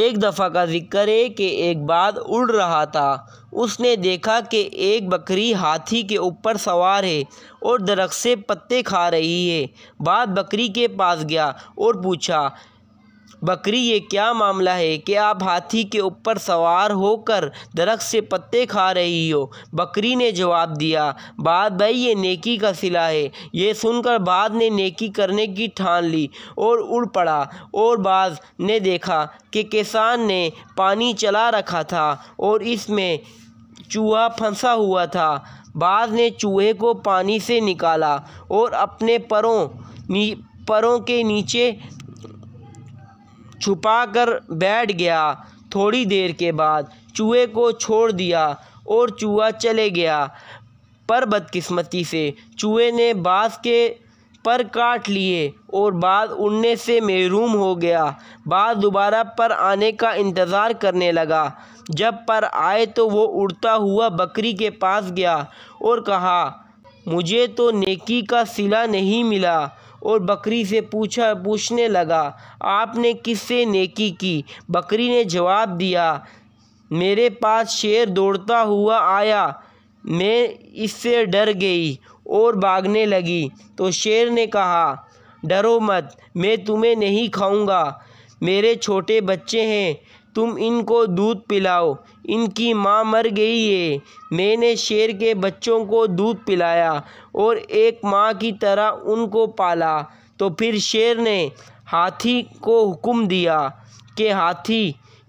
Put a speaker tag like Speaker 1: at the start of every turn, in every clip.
Speaker 1: एक दफ़ा का ज़िक्र है कि एक बाद उड़ रहा था उसने देखा कि एक बकरी हाथी के ऊपर सवार है और दरख्त से पत्ते खा रही है बाद बकरी के पास गया और पूछा बकरी ये क्या मामला है कि आप हाथी के ऊपर सवार होकर दरख्त से पत्ते खा रही हो बकरी ने जवाब दिया बाद भाई ये नेकी का सिला है ये सुनकर बाद ने नेकी करने की ठान ली और उड़ पड़ा और बाद ने देखा कि किसान ने पानी चला रखा था और इसमें चूहा फंसा हुआ था बाद ने चूहे को पानी से निकाला और अपने परों परों के नीचे छुपा कर बैठ गया थोड़ी देर के बाद चूहे को छोड़ दिया और चूहा चले गया पर बदकिस्मती से चूहे ने बाँस के पर काट लिए और बाद उड़ने से महरूम हो गया बाज दोबारा पर आने का इंतज़ार करने लगा जब पर आए तो वो उड़ता हुआ बकरी के पास गया और कहा मुझे तो नेकी का सिला नहीं मिला और बकरी से पूछा पूछने लगा आपने किससे नेकी की बकरी ने जवाब दिया मेरे पास शेर दौड़ता हुआ आया मैं इससे डर गई और भागने लगी तो शेर ने कहा डरो मत मैं तुम्हें नहीं खाऊंगा मेरे छोटे बच्चे हैं तुम इनको दूध पिलाओ इनकी माँ मर गई है मैंने शेर के बच्चों को दूध पिलाया और एक माँ की तरह उनको पाला तो फिर शेर ने हाथी को हुक्म दिया कि हाथी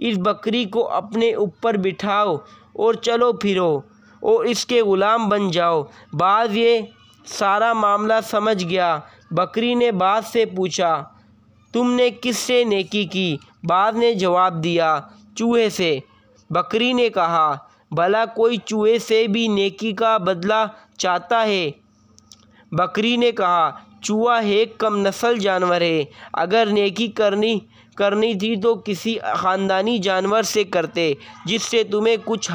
Speaker 1: इस बकरी को अपने ऊपर बिठाओ और चलो फिरो और इसके ग़ुलाम बन जाओ बाज ये सारा मामला समझ गया बकरी ने बाज से पूछा तुमने किससे नेकी की बाद ने जवाब दिया चूहे से बकरी ने कहा भला कोई चूहे से भी नेकी का बदला चाहता है बकरी ने कहा चूहा एक कम नस्ल जानवर है अगर नेकी करनी करनी थी तो किसी ख़ानदानी जानवर से करते जिससे तुम्हें कुछ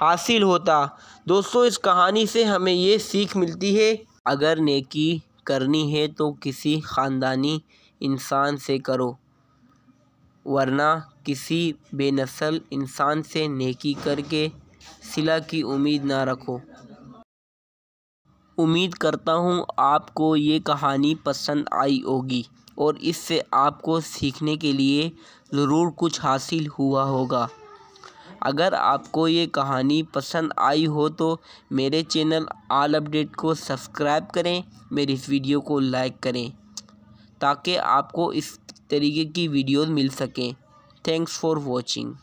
Speaker 1: हासिल होता दोस्तों इस कहानी से हमें ये सीख मिलती है अगर नेकी करनी है तो किसी ख़ानदानी इंसान से करो वरना किसी बेनसल इंसान से नेकी करके सिला की उम्मीद ना रखो उम्मीद करता हूँ आपको ये कहानी पसंद आई होगी और इससे आपको सीखने के लिए ज़रूर कुछ हासिल हुआ होगा अगर आपको ये कहानी पसंद आई हो तो मेरे चैनल आल अपडेट को सब्सक्राइब करें मेरी इस वीडियो को लाइक करें ताकि आपको इस तरीके की वीडियोज़ मिल सकें थैंक्स फॉर वॉचिंग